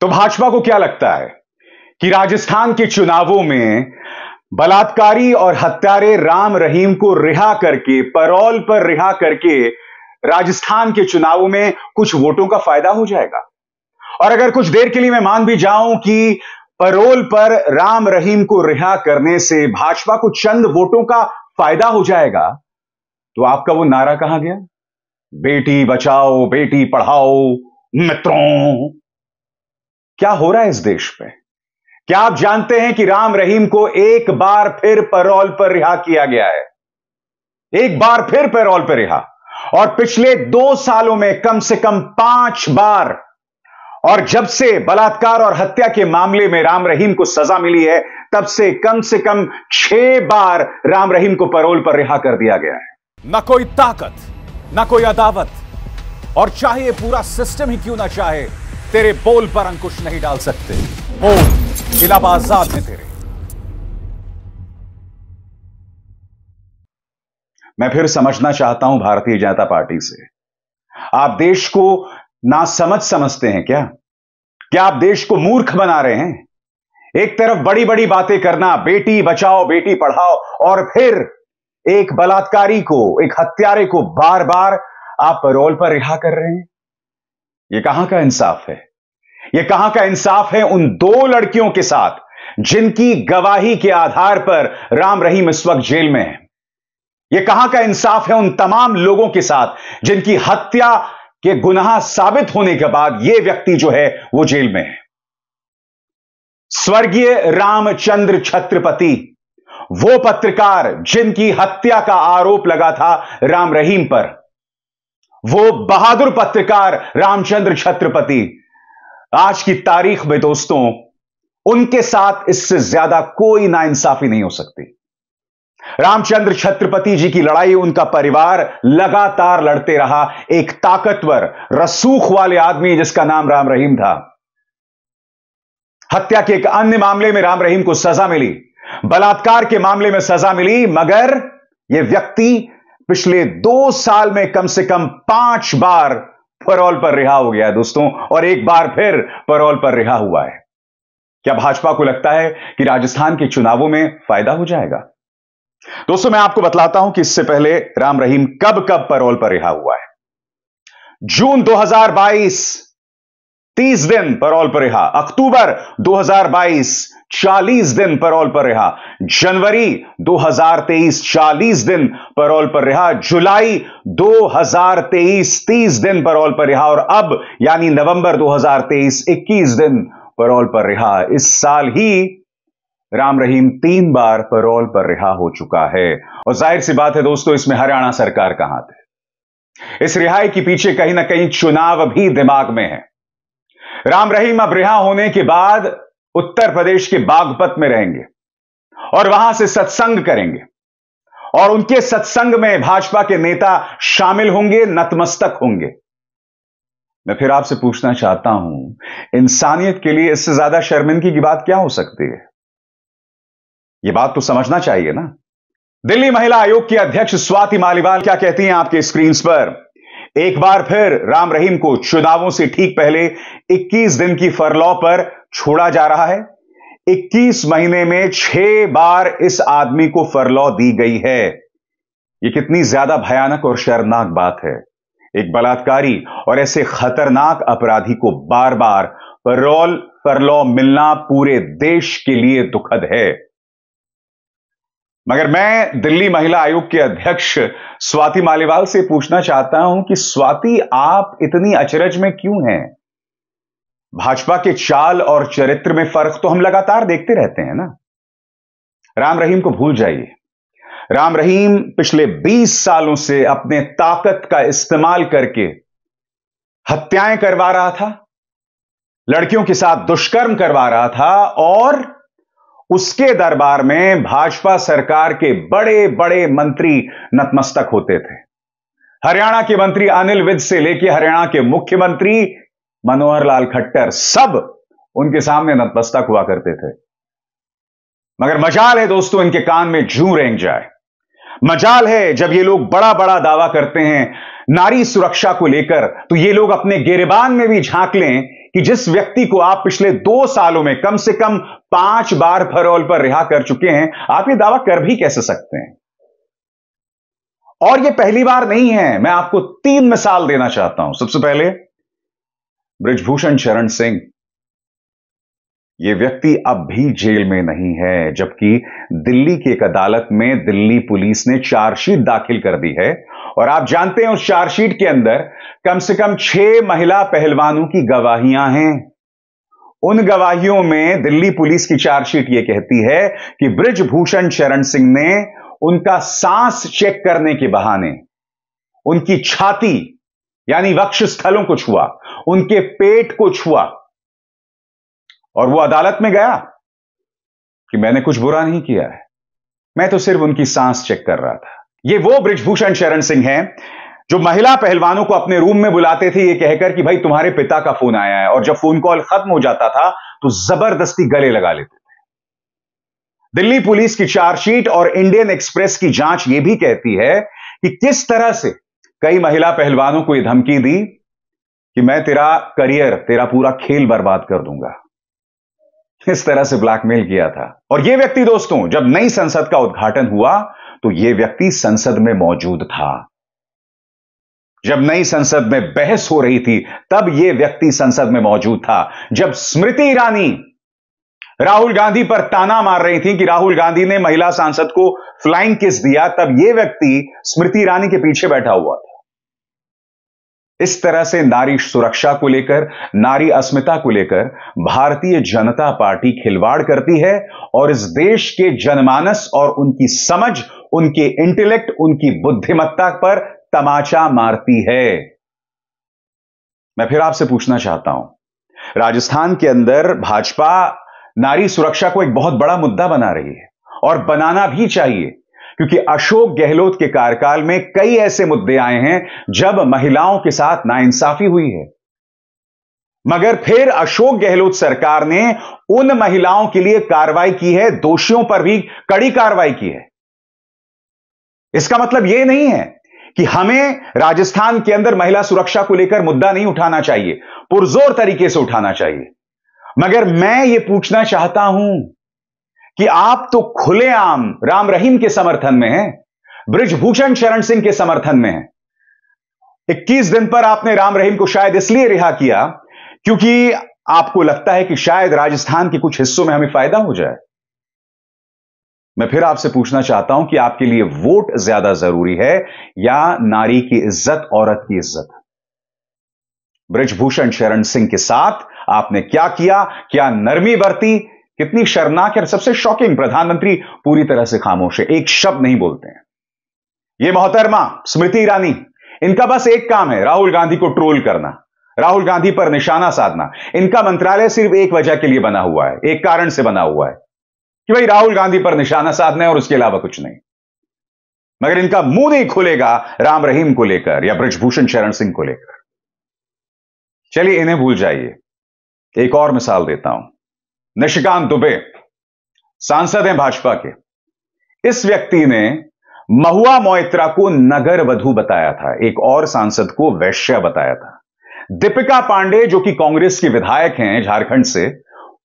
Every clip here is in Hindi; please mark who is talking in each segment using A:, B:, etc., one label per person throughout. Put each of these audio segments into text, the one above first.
A: तो भाजपा को क्या लगता है कि राजस्थान के चुनावों में बलात्कारी और हत्यारे राम रहीम को रिहा करके परोल पर रिहा करके राजस्थान के चुनावों में कुछ वोटों का फायदा हो जाएगा और अगर कुछ देर के लिए मैं मान भी जाऊं कि परोल पर राम रहीम को रिहा करने से भाजपा को चंद वोटों का फायदा हो जाएगा तो आपका वो नारा कहां गया बेटी बचाओ बेटी पढ़ाओ मित्रों क्या हो रहा है इस देश में क्या आप जानते हैं कि राम रहीम को एक बार फिर पैरोल पर रिहा किया गया है एक बार फिर पैरोल पर रिहा और पिछले दो सालों में कम से कम पांच बार और जब से बलात्कार और हत्या के मामले में राम रहीम को सजा मिली है तब से कम से कम छह बार राम रहीम को पैरोल पर रिहा कर दिया गया है ना कोई ताकत ना कोई अदावत और चाहे पूरा सिस्टम ही क्यों ना चाहे तेरे बोल पर अंकुश नहीं डाल सकते बोल इलाहाबाद आजाद तेरे मैं फिर समझना चाहता हूं भारतीय जनता पार्टी से आप देश को ना समझ समझते हैं क्या क्या आप देश को मूर्ख बना रहे हैं एक तरफ बड़ी बड़ी बातें करना बेटी बचाओ बेटी पढ़ाओ और फिर एक बलात्कारी को एक हत्यारे को बार बार आप रोल पर रिहा कर रहे हैं ये कहां का इंसाफ है यह कहां का इंसाफ है उन दो लड़कियों के साथ जिनकी गवाही के आधार पर राम रहीम इस वक्त जेल में है यह कहां का इंसाफ है उन तमाम लोगों के साथ जिनकी हत्या के गुनाह साबित होने के बाद यह व्यक्ति जो है वो जेल में है स्वर्गीय रामचंद्र छत्रपति वो पत्रकार जिनकी हत्या का आरोप लगा था राम रहीम पर वो बहादुर पत्रकार रामचंद्र छत्रपति आज की तारीख में दोस्तों उनके साथ इससे ज्यादा कोई नाइंसाफी नहीं हो सकती रामचंद्र छत्रपति जी की लड़ाई उनका परिवार लगातार लड़ते रहा एक ताकतवर रसूख वाले आदमी जिसका नाम राम रहीम था हत्या के एक अन्य मामले में राम रहीम को सजा मिली बलात्कार के मामले में सजा मिली मगर यह व्यक्ति पिछले दो साल में कम से कम पांच बार परोल पर रिहा हो गया है दोस्तों और एक बार फिर परोल पर रिहा हुआ है क्या भाजपा को लगता है कि राजस्थान के चुनावों में फायदा हो जाएगा दोस्तों मैं आपको बतलाता हूं कि इससे पहले राम रहीम कब कब परोल पर रिहा हुआ है जून 2022 30 दिन परोल पर रिहा अक्टूबर 2022 40 दिन पैरोल पर रहा जनवरी 2023 40 दिन पैरोल पर रहा जुलाई 2023 30 दिन पैरोल पर रहा और अब यानी नवंबर 2023 21 दिन पैरोल पर रहा इस साल ही राम रहीम तीन बार पैरोल पर रिहा हो चुका है और जाहिर सी बात है दोस्तों इसमें हरियाणा सरकार का हाथ है इस रिहाई के पीछे कहीं ना कहीं चुनाव भी दिमाग में है राम रहीम अब रिहा होने के बाद उत्तर प्रदेश के बागपत में रहेंगे और वहां से सत्संग करेंगे और उनके सत्संग में भाजपा के नेता शामिल होंगे नतमस्तक होंगे मैं फिर आपसे पूछना चाहता हूं इंसानियत के लिए इससे ज्यादा शर्मिंदगी की बात क्या हो सकती है यह बात तो समझना चाहिए ना दिल्ली महिला आयोग की अध्यक्ष स्वाति मालीवाल क्या कहती हैं आपके स्क्रीन पर एक बार फिर राम रहीम को चुनावों से ठीक पहले 21 दिन की फरलॉ पर छोड़ा जा रहा है 21 महीने में छह बार इस आदमी को फरलॉ दी गई है यह कितनी ज्यादा भयानक और शर्मनाक बात है एक बलात्कारी और ऐसे खतरनाक अपराधी को बार बार परोल फरलॉ मिलना पूरे देश के लिए दुखद है मगर मैं दिल्ली महिला आयोग के अध्यक्ष स्वाति मालीवाल से पूछना चाहता हूं कि स्वाति आप इतनी अचरज में क्यों हैं भाजपा के चाल और चरित्र में फर्क तो हम लगातार देखते रहते हैं ना राम रहीम को भूल जाइए राम रहीम पिछले 20 सालों से अपने ताकत का इस्तेमाल करके हत्याएं करवा रहा था लड़कियों के साथ दुष्कर्म करवा रहा था और उसके दरबार में भाजपा सरकार के बड़े बड़े मंत्री नतमस्तक होते थे हरियाणा के मंत्री अनिल विज से लेकर हरियाणा के मुख्यमंत्री मनोहर लाल खट्टर सब उनके सामने नतमस्तक हुआ करते थे मगर मजाल है दोस्तों इनके कान में झू रेंग जाए मजाल है जब ये लोग बड़ा बड़ा दावा करते हैं नारी सुरक्षा को लेकर तो ये लोग अपने गिरबान में भी झांक लें कि जिस व्यक्ति को आप पिछले दो सालों में कम से कम पांच बार फरोल पर रिहा कर चुके हैं आप ये दावा कर भी कैसे सकते हैं और यह पहली बार नहीं है मैं आपको तीन मिसाल देना चाहता हूं सबसे पहले ब्रजभूषण शरण सिंह ये व्यक्ति अब भी जेल में नहीं है जबकि दिल्ली की एक अदालत में दिल्ली पुलिस ने चार्जशीट दाखिल कर दी है और आप जानते हैं उस चार्जशीट के अंदर कम से कम छह महिला पहलवानों की गवाहियां हैं उन गवाहियों में दिल्ली पुलिस की चार्जशीट यह कहती है कि ब्रिजभूषण शरण सिंह ने उनका सांस चेक करने के बहाने उनकी छाती यानी वक्ष स्थलों को छुआ उनके पेट को छुआ और वो अदालत में गया कि मैंने कुछ बुरा नहीं किया है मैं तो सिर्फ उनकी सांस चेक कर रहा था ये वो ब्रिजभूषण शरण सिंह हैं जो महिला पहलवानों को अपने रूम में बुलाते थे ये कहकर कि भाई तुम्हारे पिता का फोन आया है और जब फोन कॉल खत्म हो जाता था तो जबरदस्ती गले लगा लेते थे दिल्ली पुलिस की चार्जशीट और इंडियन एक्सप्रेस की जांच यह भी कहती है कि किस तरह से कई महिला पहलवानों को यह धमकी दी कि मैं तेरा करियर तेरा पूरा खेल बर्बाद कर दूंगा इस तरह से ब्लैकमेल किया था और यह व्यक्ति दोस्तों जब नई संसद का उद्घाटन हुआ तो यह व्यक्ति संसद में मौजूद था जब नई संसद में बहस हो रही थी तब यह व्यक्ति संसद में मौजूद था जब स्मृति ईरानी राहुल गांधी पर ताना मार रही थी कि राहुल गांधी ने महिला सांसद को फ्लाइंग किस दिया तब यह व्यक्ति स्मृति ईरानी के पीछे बैठा हुआ था इस तरह से नारी सुरक्षा को लेकर नारी अस्मिता को लेकर भारतीय जनता पार्टी खिलवाड़ करती है और इस देश के जनमानस और उनकी समझ उनके इंटेलेक्ट उनकी बुद्धिमत्ता पर तमाचा मारती है मैं फिर आपसे पूछना चाहता हूं राजस्थान के अंदर भाजपा नारी सुरक्षा को एक बहुत बड़ा मुद्दा बना रही है और बनाना भी चाहिए क्योंकि अशोक गहलोत के कार्यकाल में कई ऐसे मुद्दे आए हैं जब महिलाओं के साथ नाइंसाफी हुई है मगर फिर अशोक गहलोत सरकार ने उन महिलाओं के लिए कार्रवाई की है दोषियों पर भी कड़ी कार्रवाई की है इसका मतलब यह नहीं है कि हमें राजस्थान के अंदर महिला सुरक्षा को लेकर मुद्दा नहीं उठाना चाहिए पुरजोर तरीके से उठाना चाहिए मगर मैं ये पूछना चाहता हूं कि आप तो खुलेआम राम रहीम के समर्थन में हैं ब्रिजभूषण शरण सिंह के समर्थन में हैं 21 दिन पर आपने राम रहीम को शायद इसलिए रिहा किया क्योंकि आपको लगता है कि शायद राजस्थान के कुछ हिस्सों में हमें फायदा हो जाए मैं फिर आपसे पूछना चाहता हूं कि आपके लिए वोट ज्यादा जरूरी है या नारी की इज्जत औरत की इज्जत ब्रजभूषण शरण सिंह के साथ आपने क्या किया क्या नरमी बरती कितनी शर्मनाक है सबसे शॉकिंग प्रधानमंत्री पूरी तरह से खामोश है एक शब्द नहीं बोलते हैं ये मोहतरमा स्मृति ईरानी इनका बस एक काम है राहुल गांधी को ट्रोल करना राहुल गांधी पर निशाना साधना इनका मंत्रालय सिर्फ एक वजह के लिए बना हुआ है एक कारण से बना हुआ है कि भाई राहुल गांधी पर निशाना साधना है और उसके अलावा कुछ नहीं मगर इनका मुंह नहीं खुलेगा राम रहीम को लेकर या ब्रजभूषण शरण सिंह को लेकर चलिए इन्हें भूल जाइए एक और मिसाल देता हूं निशिकांत दुबे सांसद हैं भाजपा के इस व्यक्ति ने महुआ मोइत्रा को नगर वधु बताया था एक और सांसद को वैश्य बताया था दीपिका पांडे जो कि कांग्रेस की विधायक हैं झारखंड से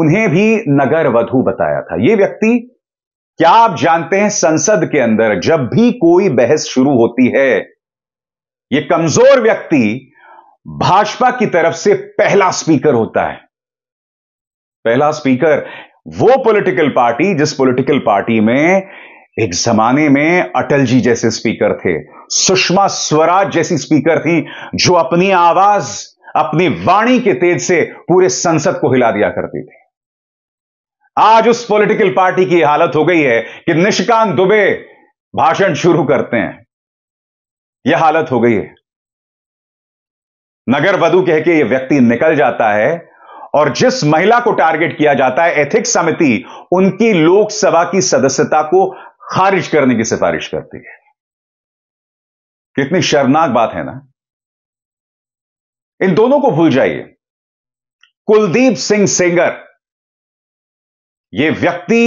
A: उन्हें भी नगर वधु बताया था यह व्यक्ति क्या आप जानते हैं संसद के अंदर जब भी कोई बहस शुरू होती है यह कमजोर व्यक्ति भाजपा की तरफ से पहला स्पीकर होता है पहला स्पीकर वो पॉलिटिकल पार्टी जिस पॉलिटिकल पार्टी में एक जमाने में अटल जी जैसे स्पीकर थे सुषमा स्वराज जैसी स्पीकर थी जो अपनी आवाज अपनी वाणी के तेज से पूरे संसद को हिला दिया करती थी आज उस पॉलिटिकल पार्टी की हालत हो गई है कि निष्कांत दुबे भाषण शुरू करते हैं यह हालत हो गई है नगर वधु कह के यह व्यक्ति निकल जाता है और जिस महिला को टारगेट किया जाता है एथिक्स समिति उनकी लोकसभा की सदस्यता को खारिज करने की सिफारिश करती है कितनी शर्मनाक बात है ना इन दोनों को भूल जाइए कुलदीप सिंह सेंगर यह व्यक्ति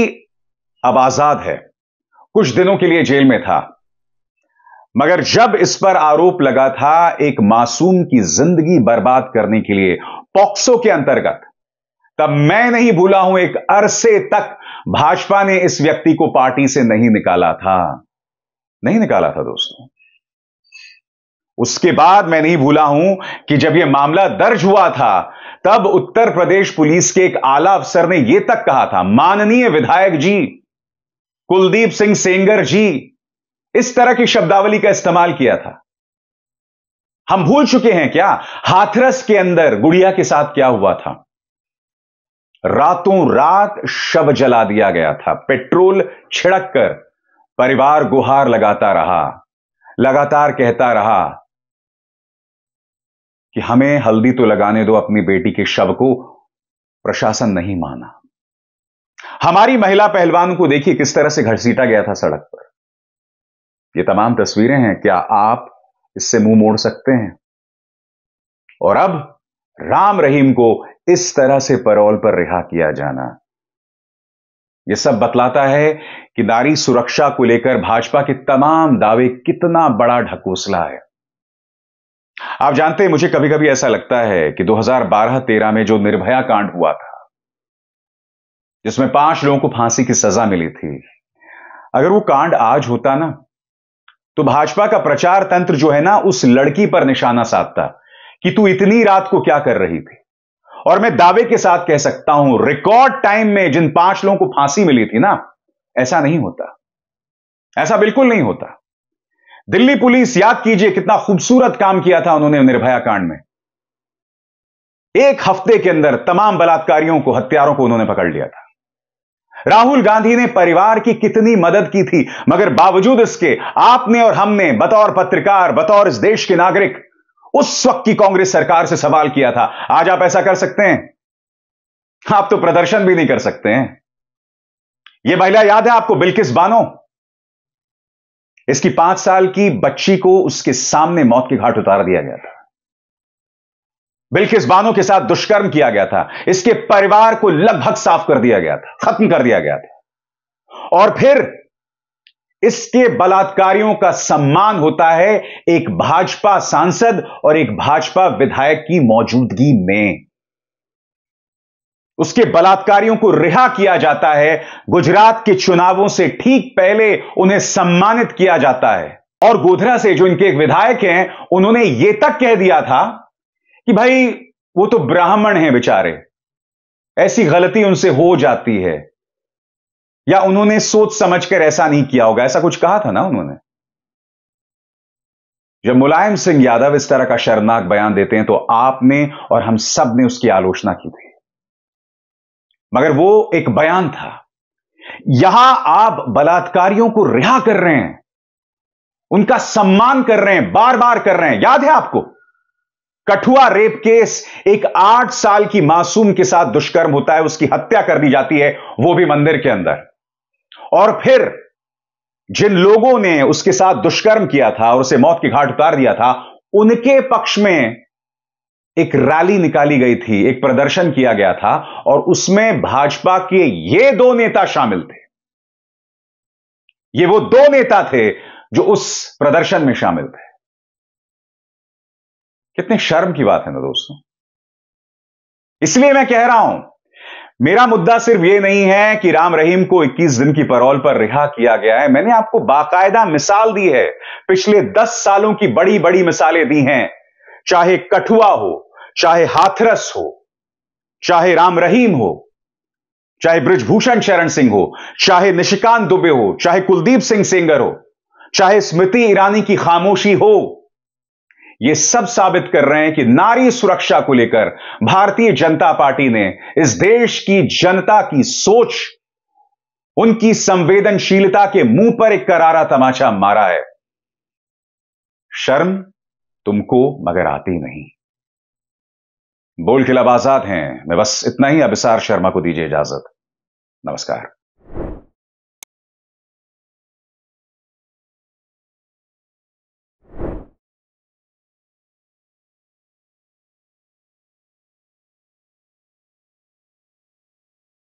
A: अब आजाद है कुछ दिनों के लिए जेल में था मगर जब इस पर आरोप लगा था एक मासूम की जिंदगी बर्बाद करने के लिए पॉक्सो के अंतर्गत तब मैं नहीं भूला हूं एक अरसे तक भाजपा ने इस व्यक्ति को पार्टी से नहीं निकाला था नहीं निकाला था दोस्तों उसके बाद मैं नहीं भूला हूं कि जब यह मामला दर्ज हुआ था तब उत्तर प्रदेश पुलिस के एक आला अफसर ने यह तक कहा था माननीय विधायक जी कुलदीप सिंह सेंगर जी इस तरह की शब्दावली का इस्तेमाल किया था हम भूल चुके हैं क्या हाथरस के अंदर गुड़िया के साथ क्या हुआ था रातों रात शव जला दिया गया था पेट्रोल छिड़क कर परिवार गुहार लगाता रहा लगातार कहता रहा कि हमें हल्दी तो लगाने दो अपनी बेटी के शव को प्रशासन नहीं माना हमारी महिला पहलवान को देखिए किस तरह से घसीटा गया था सड़क पर ये तमाम तस्वीरें हैं क्या आप इससे मुंह मोड़ सकते हैं और अब राम रहीम को इस तरह से परोल पर रिहा किया जाना यह सब बतलाता है कि नारी सुरक्षा को लेकर भाजपा के तमाम दावे कितना बड़ा ढकोसला है आप जानते हैं मुझे कभी कभी ऐसा लगता है कि 2012-13 में जो निर्भया कांड हुआ था जिसमें पांच लोगों को फांसी की सजा मिली थी अगर वो कांड आज होता ना तो भाजपा का प्रचार तंत्र जो है ना उस लड़की पर निशाना साधता कि तू इतनी रात को क्या कर रही थी और मैं दावे के साथ कह सकता हूं रिकॉर्ड टाइम में जिन पांच लोगों को फांसी मिली थी ना ऐसा नहीं होता ऐसा बिल्कुल नहीं होता दिल्ली पुलिस याद कीजिए कितना खूबसूरत काम किया था उन्होंने निर्भया कांड में एक हफ्ते के अंदर तमाम बलात्कारियों को हत्यारों को उन्होंने पकड़ लिया था राहुल गांधी ने परिवार की कितनी मदद की थी मगर बावजूद इसके आपने और हमने बतौर पत्रकार बतौर इस देश के नागरिक उस वक्त की कांग्रेस सरकार से सवाल किया था आज आप ऐसा कर सकते हैं आप तो प्रदर्शन भी नहीं कर सकते हैं यह महिला याद है आपको बिल्किस बानो इसकी पांच साल की बच्ची को उसके सामने मौत के घाट उतार दिया गया था बिल्किस बानो के साथ दुष्कर्म किया गया था इसके परिवार को लगभग साफ कर दिया गया था खत्म कर दिया गया था और फिर इसके बलात्कारियों का सम्मान होता है एक भाजपा सांसद और एक भाजपा विधायक की मौजूदगी में उसके बलात्कारियों को रिहा किया जाता है गुजरात के चुनावों से ठीक पहले उन्हें सम्मानित किया जाता है और गोधरा से जो इनके एक विधायक हैं उन्होंने यह तक कह दिया था कि भाई वो तो ब्राह्मण हैं बेचारे ऐसी गलती उनसे हो जाती है या उन्होंने सोच समझकर ऐसा नहीं किया होगा ऐसा कुछ कहा था ना उन्होंने जब मुलायम सिंह यादव इस तरह का शर्मनाक बयान देते हैं तो आपने और हम सब ने उसकी आलोचना की थी मगर वो एक बयान था यहां आप बलात्कारियों को रिहा कर रहे हैं उनका सम्मान कर रहे हैं बार बार कर रहे हैं याद है आपको कठुआ रेप केस एक आठ साल की मासूम के साथ दुष्कर्म होता है उसकी हत्या कर दी जाती है वो भी मंदिर के अंदर और फिर जिन लोगों ने उसके साथ दुष्कर्म किया था और उसे मौत के घाट उतार दिया था उनके पक्ष में एक रैली निकाली गई थी एक प्रदर्शन किया गया था और उसमें भाजपा के ये दो नेता शामिल थे ये वो दो नेता थे जो उस प्रदर्शन में शामिल थे कितने शर्म की बात है ना दोस्तों इसलिए मैं कह रहा हूं मेरा मुद्दा सिर्फ यह नहीं है कि राम रहीम को 21 दिन की परोल पर रिहा किया गया है मैंने आपको बाकायदा मिसाल दी है पिछले 10 सालों की बड़ी बड़ी मिसालें दी हैं चाहे कठुआ हो चाहे हाथरस हो चाहे राम रहीम हो चाहे ब्रजभूषण शरण सिंह हो चाहे निशिकांत दुबे हो चाहे कुलदीप सिंह सेंगर हो चाहे स्मृति ईरानी की खामोशी हो ये सब साबित कर रहे हैं कि नारी सुरक्षा को लेकर भारतीय जनता पार्टी ने इस देश की जनता की सोच उनकी संवेदनशीलता के मुंह पर एक करारा तमाचा मारा है शर्म तुमको मगर आती नहीं बोल खिलाफ आजाद हैं मैं बस इतना ही अबिसार शर्मा को दीजिए इजाजत नमस्कार